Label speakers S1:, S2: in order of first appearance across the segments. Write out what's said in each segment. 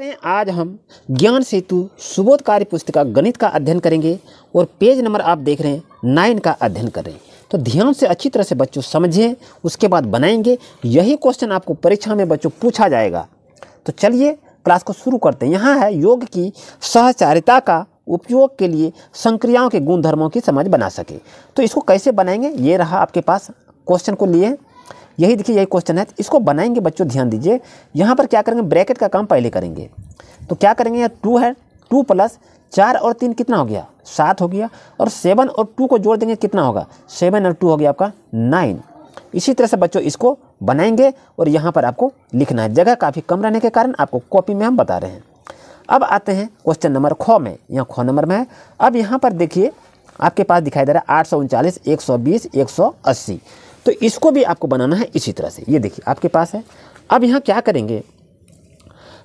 S1: मित्र हैं आज हम ज्ञान सेतु सुबोध कार्य पुस्तिका गणित का अध्ययन करेंगे और पेज नंबर आप देख रहे हैं नाइन का अध्ययन कर रहे हैं तो ध्यान से अच्छी तरह से बच्चों समझें उसके बाद बनाएंगे यही क्वेश्चन आपको परीक्षा में बच्चों पूछा जाएगा तो चलिए क्लास को शुरू करते हैं यहाँ है योग की सहचारिता का उपयोग के लिए संक्रियाओं के गुणधर्मों की समझ बना सके तो इसको कैसे बनाएंगे ये रहा आपके पास क्वेश्चन को लिए यही देखिए यही क्वेश्चन है इसको बनाएंगे बच्चों ध्यान दीजिए यहाँ पर क्या करेंगे ब्रैकेट का काम पहले करेंगे तो क्या करेंगे यहाँ टू है टू प्लस चार और तीन कितना हो गया सात हो गया और सेवन और टू को जोड़ देंगे कितना होगा सेवन और टू हो गया आपका नाइन इसी तरह से बच्चों इसको बनाएंगे और यहाँ पर आपको लिखना है जगह काफ़ी कम रहने के कारण आपको कॉपी में हम बता रहे हैं अब आते हैं क्वेश्चन नंबर खो में यहाँ खो नंबर में है अब यहाँ पर देखिए आपके पास दिखाई दे रहा है आठ सौ उनचालीस एक सौ बीस एक सौ अस्सी तो इसको भी आपको बनाना है इसी तरह से ये देखिए आपके पास है अब यहाँ क्या करेंगे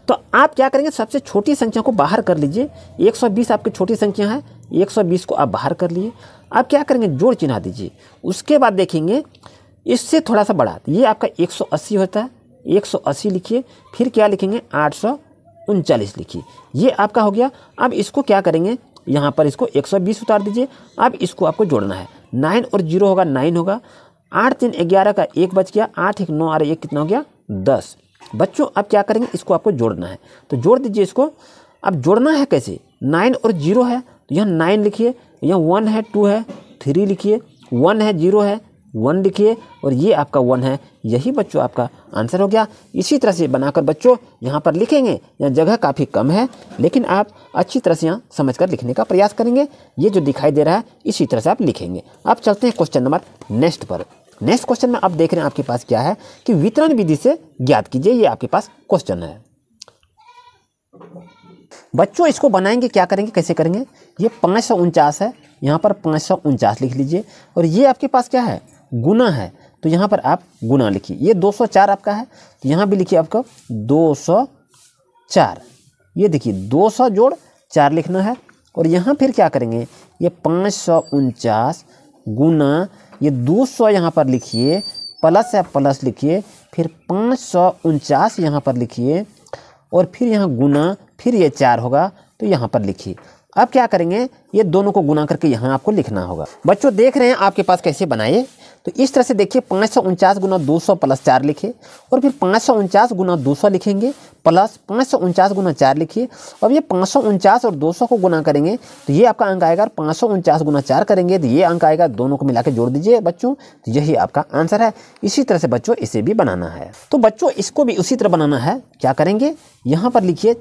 S1: तो आप क्या करेंगे सबसे छोटी संख्या को बाहर कर लीजिए 120 आपकी छोटी संख्या है 120 को आप बाहर कर लिए आप क्या करेंगे जोड़ चिन्ह दीजिए उसके बाद देखेंगे इससे थोड़ा सा बड़ा ये आपका 180 होता है 180 लिखिए फिर क्या लिखेंगे आठ लिखिए ये आपका हो गया अब इसको क्या करेंगे यहाँ पर इसको 120 उतार दीजिए अब इसको आपको जोड़ना है नाइन और जीरो होगा नाइन होगा आठ तीन ग्यारह का एक बच गया आठ एक नौ और एक कितना हो गया दस बच्चों अब क्या करेंगे इसको आपको जोड़ना है तो जोड़ दीजिए इसको अब जोड़ना है कैसे नाइन और जीरो है तो यहाँ नाइन लिखिए यहाँ वन है टू है थ्री लिखिए वन है जीरो है वन लिखिए और ये आपका वन है यही बच्चों आपका आंसर हो गया इसी तरह से बनाकर बच्चों यहाँ पर लिखेंगे यहाँ जगह काफ़ी कम है लेकिन आप अच्छी तरह से यहाँ समझ कर लिखने का प्रयास करेंगे ये जो दिखाई दे रहा है इसी तरह से आप लिखेंगे अब चलते हैं क्वेश्चन नंबर नेक्स्ट पर नेक्स्ट क्वेश्चन में आप देख रहे हैं आपके पास क्या है कि वितरण विधि से ज्ञात कीजिए ये आपके पास क्वेश्चन है बच्चों इसको बनाएंगे क्या करेंगे कैसे करेंगे ये पाँच है यहाँ पर पाँच लिख लीजिए और ये आपके पास क्या है गुना है तो यहाँ पर आप गुना लिखिए ये 204 आपका है तो यहाँ भी लिखिए आपको 204 ये देखिए 200 जोड़ चार लिखना है और यहाँ फिर क्या करेंगे ये पाँच सौ उनचास गुना ये दो सौ यहाँ पर लिखिए प्लस या प्लस लिखिए फिर पाँच सौ उनचास यहाँ पर लिखिए और फिर यहाँ गुना फिर ये चार होगा तो यहाँ पर लिखिए अब क्या करेंगे ये दोनों को गुना करके यहाँ आपको लिखना होगा बच्चों देख रहे हैं आपके पास कैसे बनाए तो इस तरह से देखिए पाँच सौ उनचास गुना दो सौ प्लस चार लिखे और फिर पाँच सौ उनचास गुना दो सौ लिखेंगे प्लस पाँच सौ उनचास गुना चार लिखिए अब ये पाँच सौ उनचास और दो सौ को गुना करेंगे तो ये आपका अंक आएगा और पाँच सौ उनचास गुना चार करेंगे तो ये अंक आएगा दोनों को मिला के जोड़ दीजिए बच्चों तो यही आपका आंसर है इसी तरह से बच्चों इसे भी बनाना है तो बच्चों इसको भी उसी तरह बनाना है क्या करेंगे यहाँ पर लिखिए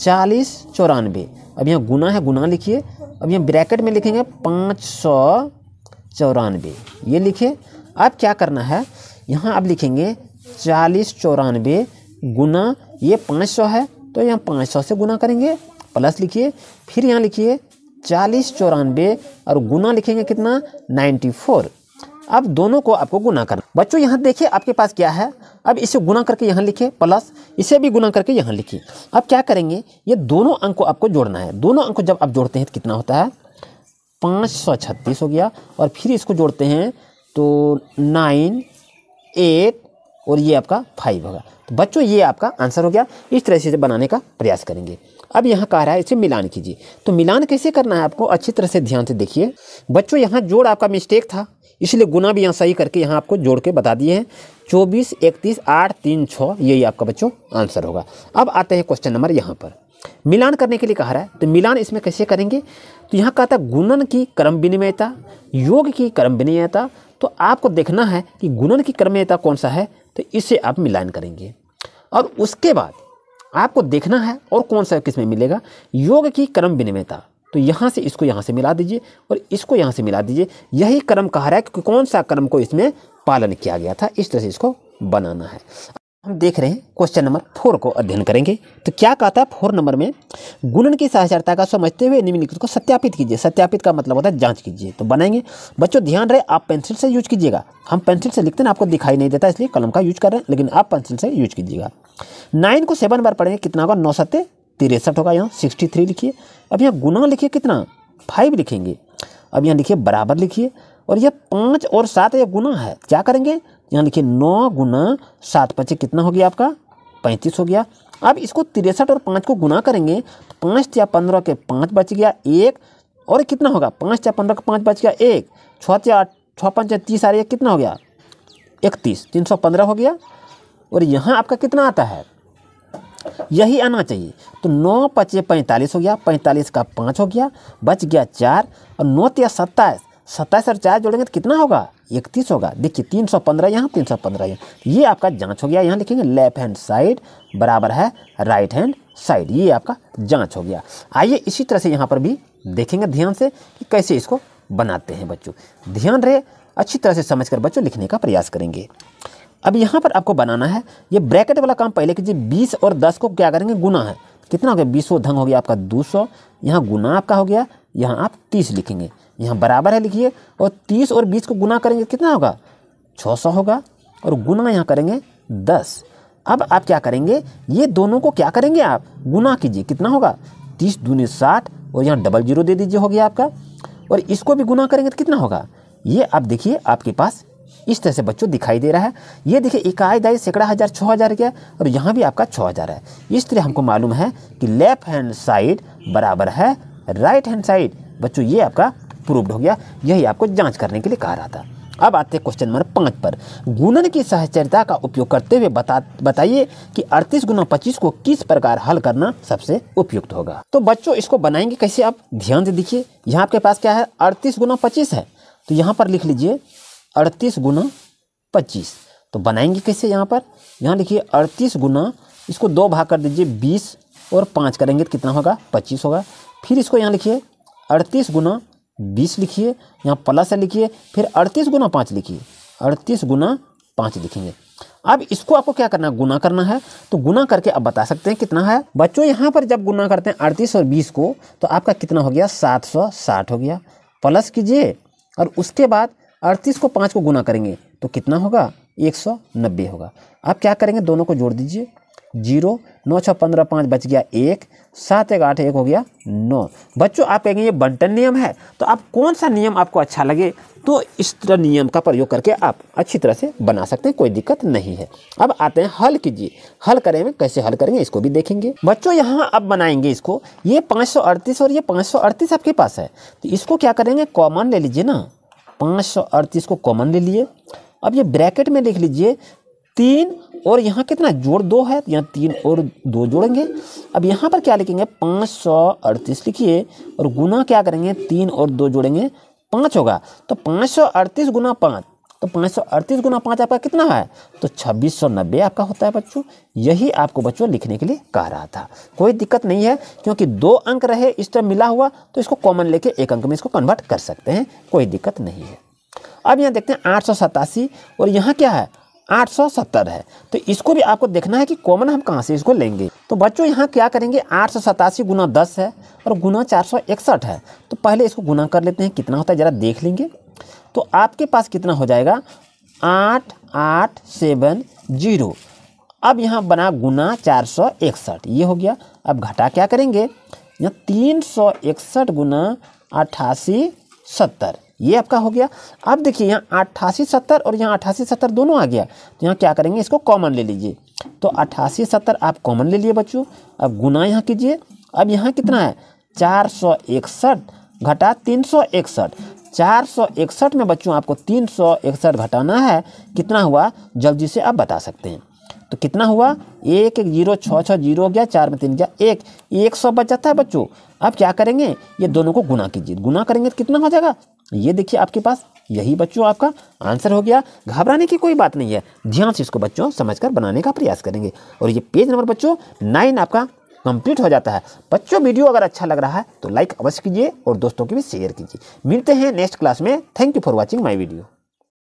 S1: चालीस चौरानवे अब यहाँ गुना है गुना लिखिए अब यहाँ ब्रैकेट में लिखेंगे पाँच सौ चौरानवे ये लिखिए अब क्या करना है यहाँ आप लिखेंगे चालीस चौरानवे गुना ये पाँच सौ है तो यहाँ पाँच सौ से गुना करेंगे प्लस लिखिए फिर यहाँ लिखिए चालीस चौरानवे और गुना लिखेंगे कितना नाइन्टी फोर अब दोनों को आपको गुना करना बच्चों यहाँ देखिए आपके पास क्या है अब इसे गुना करके यहाँ लिखिए प्लस इसे भी गुना करके यहाँ लिखिए अब क्या करेंगे ये दोनों अंक को आपको जोड़ना है दोनों अंक को जब आप जोड़ते हैं तो कितना होता है पाँच सौ छत्तीस हो गया और फिर इसको जोड़ते हैं तो नाइन एट और ये आपका फाइव होगा तो बच्चों ये आपका आंसर हो गया इस तरह से बनाने का प्रयास करेंगे अब यहाँ कह रहा है इसे मिलान कीजिए तो मिलान कैसे करना है आपको अच्छी तरह से ध्यान से देखिए बच्चों यहाँ जोड़ आपका मिस्टेक था इसलिए गुना भी यहाँ सही करके यहाँ आपको जोड़ के बता दिए हैं चौबीस इकतीस आठ तीन छः यही आपका बच्चों आंसर होगा अब आते हैं क्वेश्चन नंबर यहाँ पर मिलान करने के लिए कहा रहा है तो मिलान इसमें कैसे करेंगे तो यहाँ कहा था गुणन की क्रम विनिमयता योग की क्रम विनिमयता तो आपको देखना है कि गुणन की क्रमयता कौन सा है तो इसे आप मिलान करेंगे और उसके बाद आपको देखना है और कौन सा किस में मिलेगा योग की कर्म विनिमयता तो यहाँ से इसको यहाँ से मिला दीजिए और इसको यहाँ से मिला दीजिए यही कर्म कहा रहा है कि कौन सा कर्म को इसमें पालन किया गया था इस तरह से इसको बनाना है हम देख रहे हैं क्वेश्चन नंबर फोर को अध्ययन करेंगे तो क्या कहता है फोर नंबर में गुणन की साहचरता का समझते हुए निम्नलिखित को सत्यापित कीजिए सत्यापित का मतलब होता है जांच कीजिए तो बनाएंगे बच्चों ध्यान रहे आप पेंसिल से यूज कीजिएगा हम पेंसिल से लिखते हैं आपको दिखाई नहीं देता इसलिए कलम का यूज कर रहे हैं लेकिन आप पेंसिल से यूज कीजिएगा नाइन को सेवन बार पढ़ेंगे कितना होगा नौ सत्य तिरसठ होगा यहाँ सिक्सटी थ्री लिखिए अब यहाँ गुना लिखिए कितना फाइव लिखेंगे अब यहाँ लिखिए बराबर लिखिए और यह पाँच और सात यह गुना है क्या करेंगे यहाँ देखिए नौ गुना सात पचे कितना हो गया आपका पैंतीस हो गया अब इसको तिरसठ और पाँच को गुना करेंगे तो पाँच या पंद्रह के पाँच बच गया एक और कितना होगा पाँच या पंद्रह के पाँच बच गया एक छः या आठ छः पाँच या तीस आ रही है कितना हो गया इकतीस तीन सौ पंद्रह हो गया और यहाँ आपका कितना आता है यही आना चाहिए तो नौ पचे पैंतालीस हो गया पैंतालीस का पाँच हो गया बच गया चार और नौ या सत्ताईस सत्ताईस और चार जोड़ेंगे तो कितना होगा इकतीस होगा देखिए तीन सौ पंद्रह यहाँ तीन सौ पंद्रह यहाँ ये आपका जांच हो गया यहाँ लिखेंगे लेफ्ट हैंड साइड बराबर है राइट हैंड साइड ये आपका जांच हो गया आइए इसी तरह से यहाँ पर भी देखेंगे ध्यान से कि कैसे इसको बनाते हैं बच्चों ध्यान रहे अच्छी तरह से समझ कर बच्चों लिखने का प्रयास करेंगे अब यहाँ पर आपको बनाना है ये ब्रैकेट वाला काम पहले कीजिए बीस और दस को क्या करेंगे गुना है कितना हो गया बीसों धंग हो गया आपका दो सौ यहाँ गुना आपका हो गया यहाँ आप तीस लिखेंगे यहाँ बराबर है लिखिए और तीस और बीस को गुना करेंगे कितना होगा छः सौ होगा और गुना यहाँ करेंगे दस अब आप क्या करेंगे ये दोनों को क्या करेंगे आप गुना कीजिए कितना होगा तीस दूनी साठ और यहाँ डबल जीरो दे दीजिए हो गया आपका और इसको भी गुना करेंगे तो कितना होगा ये आप देखिए आपके पास इस तरह से बच्चों दिखाई दे रहा है ये देखिए इकाई दाई सैकड़ा हज़ार छः हज़ार गया और यहाँ भी आपका छः हज़ार है इस तरह हमको मालूम है कि लेफ्ट हैंड साइड बराबर है राइट हैंड साइड बच्चों ये आपका प्रूव्ड हो गया यही आपको जाँच करने के लिए कहा रहा था अब आते हैं क्वेश्चन नंबर पाँच पर गुणन की सहचरिता का उपयोग करते हुए बता बताइए कि अड़तीस गुना पच्चीस को किस प्रकार हल करना सबसे उपयुक्त होगा तो बच्चों इसको बनाएंगे कैसे आप ध्यान से देखिए यहाँ आपके पास क्या है अड़तीस गुना पच्चीस है तो यहाँ पर लिख लीजिए अड़तीस गुना पच्चीस तो बनाएंगे कैसे यहाँ पर यहाँ लिखिए अड़तीस गुना इसको दो भाग कर दीजिए बीस और पाँच करेंगे तो कितना होगा पच्चीस होगा फिर इसको यहाँ लिखिए अड़तीस गुना बीस लिखिए यहाँ प्लस लिखिए फिर अड़तीस गुना पाँच लिखिए अड़तीस गुना पाँच लिखेंगे अब इसको आपको क्या करना है गुना करना है तो गुना करके आप बता सकते हैं कितना है बच्चों यहाँ पर जब गुना करते हैं अड़तीस और बीस को तो आपका कितना हो गया सात सौ साठ हो गया प्लस कीजिए और उसके बाद अड़तीस को पाँच को गुना करेंगे तो कितना होगा एक सौ नब्बे होगा आप क्या करेंगे दोनों को जोड़ दीजिए जीरो नौ छः पंद्रह पाँच बच गया एक सात एक आठ एक हो गया नौ बच्चों आप कहेंगे ये बंटन नियम है तो आप कौन सा नियम आपको अच्छा लगे तो इस तरह नियम का प्रयोग करके आप अच्छी तरह से बना सकते हैं कोई दिक्कत नहीं है अब आते हैं हल कीजिए हल करें कैसे हल करेंगे इसको भी देखेंगे बच्चों यहाँ अब बनाएंगे इसको ये पाँच और ये पाँच आपके पास है तो इसको क्या करेंगे कॉमन ले लीजिए ना पाँच सौ अड़तीस को कॉमन ले लिए अब ये ब्रैकेट में लिख लीजिए तीन और यहाँ कितना जोड़ दो है यहाँ तीन और दो जोड़ेंगे अब यहाँ पर क्या लिखेंगे पाँच सौ अड़तीस लिखिए और गुना क्या करेंगे तीन और दो जोड़ेंगे पाँच होगा तो पाँच सौ अड़तीस गुना पाँच तो पाँच सौ अड़तीस गुना पाँच आपका कितना है तो छब्बीस सौ नब्बे आपका होता है बच्चों यही आपको बच्चों लिखने के लिए कह रहा था कोई दिक्कत नहीं है क्योंकि दो अंक रहे इस टाइम मिला हुआ तो इसको कॉमन लेके एक अंक में इसको कन्वर्ट कर सकते हैं कोई दिक्कत नहीं है अब यहाँ देखते हैं आठ और यहाँ क्या है सत्तर है तो इसको भी आपको देखना है कि कॉमन हम कहाँ से इसको लेंगे तो बच्चों यहाँ क्या करेंगे आठ सौ सतासी गुना दस है और गुना चार सौ इकसठ है तो पहले इसको गुना कर लेते हैं कितना होता है ज़रा देख लेंगे तो आपके पास कितना हो जाएगा आठ आठ सेवन जीरो अब यहाँ बना गुना चार सौ इकसठ ये हो गया अब घटा क्या करेंगे यहाँ तीन सौ इकसठ गुना अट्ठासी सत्तर ये आपका हो गया अब देखिए यहाँ अट्ठासी सत्तर और यहाँ अट्ठासी सत्तर दोनों आ गया तो यहाँ क्या करेंगे इसको कॉमन ले लीजिए तो अट्ठासी सत्तर आप कॉमन ले लिए बच्चों अब गुना यहाँ कीजिए अब यहाँ कितना है चार सौ इकसठ घटा तीन सौ इकसठ चार सौ इकसठ में बच्चों आपको तीन सौ इकसठ घटाना है कितना हुआ जल्दी से आप बता सकते हैं तो कितना हुआ एक एक जीरो छः छः जीरो गया चार में तीन गया एक एक सौ बच जाता है बच्चों अब क्या करेंगे ये दोनों को गुना कीजिए गुना करेंगे तो कितना हो जाएगा ये देखिए आपके पास यही बच्चों आपका आंसर हो गया घबराने की कोई बात नहीं है ध्यान से इसको बच्चों समझकर बनाने का प्रयास करेंगे और ये पेज नंबर बच्चों नाइन आपका कंप्लीट हो जाता है बच्चों वीडियो अगर अच्छा लग रहा है तो लाइक अवश्य कीजिए और दोस्तों की भी शेयर कीजिए मिलते हैं नेक्स्ट क्लास में thank you for watching my video